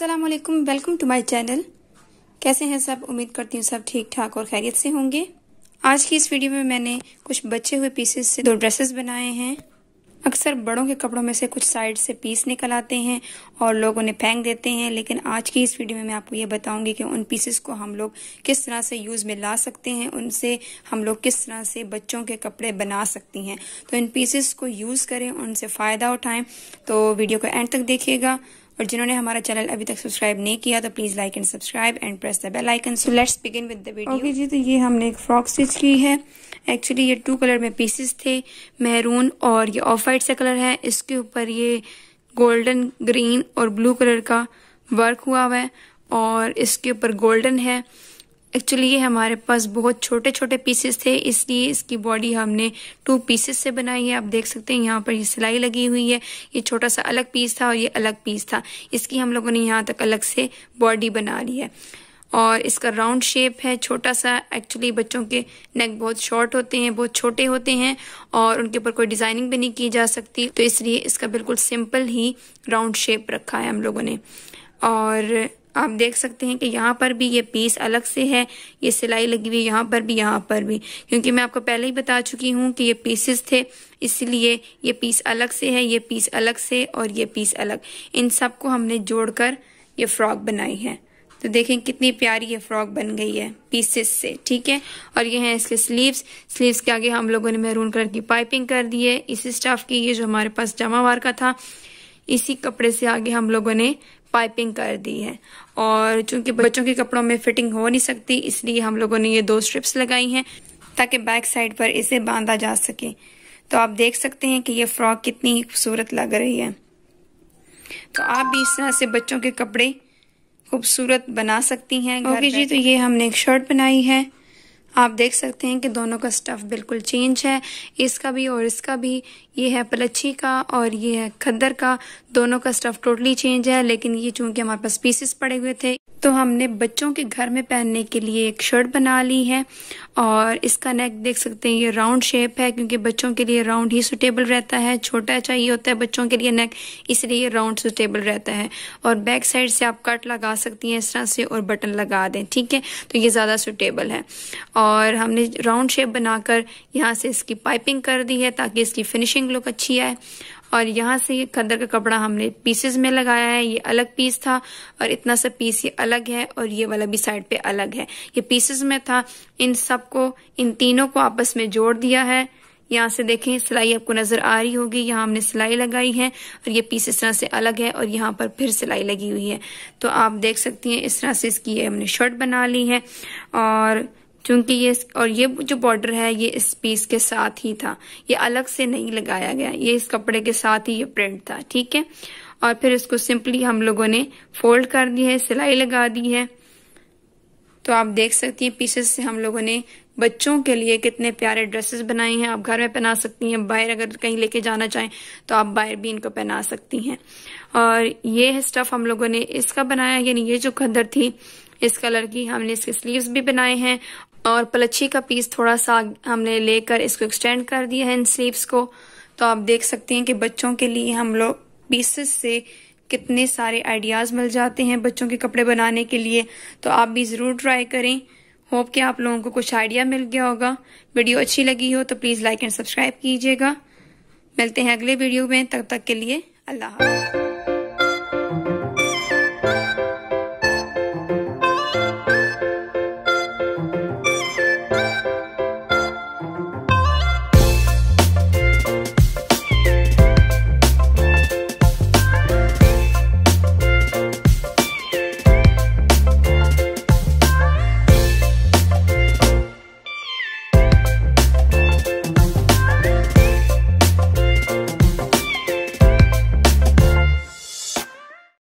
अस्सलाम वालेकुम welcome to my channel कैसे हैं सब उम्मीद करती हूँ सब ठीक ठाक और खैरियत से होंगे आज की इस वीडियो में मैंने कुछ बचे हुए पीसेस से दो ड्रेसेस बनाए हैं अक्सर बड़ों के कपड़ों में से कुछ साइड से पीस निकल आते हैं और लोग उन्हें फेंक देते हैं लेकिन आज की इस वीडियो में मैं आपको ये बताऊंगी कि उन पीसेस को हम लोग किस तरह से यूज़ में ला सकते हैं उनसे हम लोग किस तरह से बच्चों के कपड़े बना सकती हैं तो इन पीसेस को यूज़ करें उनसे फ़ायदा उठाएं तो वीडियो को एंड तक देखिएगा और जिन्होंने हमारा चैनल अभी तक सब्सक्राइब नहीं किया तो please like and subscribe and press the bell icon so let's begin with the video okay जी तो ये हमने एक फ्रॉक स्टिच की है एक्चुअली ये टू कलर में पीसेस थे मेहरून और ये ऑफ वाइट से कलर है इसके ऊपर ये गोल्डन ग्रीन और ब्लू कलर का वर्क हुआ हुआ है और इसके ऊपर गोल्डन है एक्चुअली ये हमारे पास बहुत छोटे छोटे पीसेस थे इसलिए इसकी बॉडी हमने टू पीसेस से बनाई है आप देख सकते हैं यहाँ पर ये सिलाई लगी हुई है ये छोटा सा अलग पीस था और ये अलग पीस था इसकी हम लोगों ने यहाँ तक अलग से बॉडी बना ली है और इसका राउंड शेप है छोटा सा एक्चुअली बच्चों के नेक बहुत शॉर्ट होते हैं बहुत छोटे होते हैं और उनके ऊपर कोई डिज़ाइनिंग भी नहीं की जा सकती तो इसलिए इसका बिल्कुल सिंपल ही राउंड शेप रखा है हम लोगों ने और आप देख सकते हैं कि यहाँ पर भी ये पीस अलग से है ये सिलाई लगी हुई यहाँ पर भी यहाँ पर भी क्योंकि मैं आपको पहले ही बता चुकी हूँ कि ये पीसेस थे इसलिए ये पीस अलग से है ये पीस अलग से और ये पीस अलग इन सब को हमने जोड़कर ये फ्रॉक बनाई है तो देखें कितनी प्यारी ये फ्रॉक बन गई है पीसेस से ठीक है और ये है इसके स्लीव्स स्लीव्स के आगे हम लोगों ने मेहरून कलर की पाइपिंग कर दी है इसी स्टाफ की ये जो हमारे पास जमावार का था इसी कपड़े से आगे हम लोगों ने पाइपिंग कर दी है और चूंकि बच्चों के कपड़ों में फिटिंग हो नहीं सकती इसलिए हम लोगों ने ये दो स्ट्रिप्स लगाई हैं ताकि बैक साइड पर इसे बांधा जा सके तो आप देख सकते हैं कि ये फ्रॉक कितनी ही खूबसूरत लग रही है तो आप भी इस तरह से बच्चों के कपड़े खूबसूरत बना सकती हैं ओके जी तो ये हमने एक शर्ट बनाई है आप देख सकते हैं कि दोनों का स्टफ़ बिल्कुल चेंज है इसका भी और इसका भी ये है पलच्छी का और ये है खद्दर का दोनों का स्टफ़ टोटली चेंज है लेकिन ये चूंकि हमारे पास पीसेस पड़े हुए थे तो हमने बच्चों के घर में पहनने के लिए एक शर्ट बना ली है और इसका नेक देख सकते हैं ये राउंड शेप है क्योंकि बच्चों के लिए राउंड ही सुटेबल रहता है छोटा चाहिए होता है बच्चों के लिए नेक इसलिए ये राउंड सुटेबल रहता है और बैक साइड से आप कट लगा सकती हैं इस तरह से और बटन लगा दें ठीक है तो ये ज़्यादा सुटेबल है और हमने राउंड शेप बनाकर यहाँ से इसकी पाइपिंग कर दी है ताकि इसकी फिनिशिंग लुक अच्छी आए और यहाँ से ये खद्दर का कपड़ा हमने पीसेस में लगाया है ये अलग पीस था और इतना सा पीस ये अलग है और ये वाला भी साइड पे अलग है ये पीसेस में था इन सबको इन तीनों को आपस में जोड़ दिया है यहाँ से देखें सिलाई आपको नजर आ रही होगी यहाँ हमने सिलाई लगाई है और ये पीस इस तरह से अलग है और यहाँ पर फिर सिलाई लगी हुई है तो आप देख सकती हैं इस तरह से इसकी हमने शर्ट बना ली है और क्योंकि ये और ये जो बॉर्डर है ये इस पीस के साथ ही था ये अलग से नहीं लगाया गया ये इस कपड़े के साथ ही ये प्रिंट था ठीक है और फिर इसको सिंपली हम लोगों ने फोल्ड कर दी है सिलाई लगा दी है तो आप देख सकती हैं पीसेस से हम लोगों ने बच्चों के लिए कितने प्यारे ड्रेसेस बनाए हैं आप घर में पहना सकती हैं बाहर अगर कहीं लेके जाना चाहें तो आप बाहर भी इनको पहना सकती हैं और ये स्टफ हम लोगों ने इसका बनाया यानी ये जो खदर थी इस कलर की हमने इसके स्लीव्स भी बनाए हैं और पलच्छी का पीस थोड़ा सा हमने लेकर इसको एक्सटेंड कर दिया है इन स्लीव्स को तो आप देख सकते हैं कि बच्चों के लिए हम लोग पीसेस से कितने सारे आइडियाज़ मिल जाते हैं बच्चों के कपड़े बनाने के लिए तो आप भी ज़रूर ट्राई करें होप कि आप लोगों को कुछ आइडिया मिल गया होगा वीडियो अच्छी लगी हो तो प्लीज़ लाइक एंड सब्सक्राइब कीजिएगा मिलते हैं अगले वीडियो में तब तक, तक के लिए अल्लाह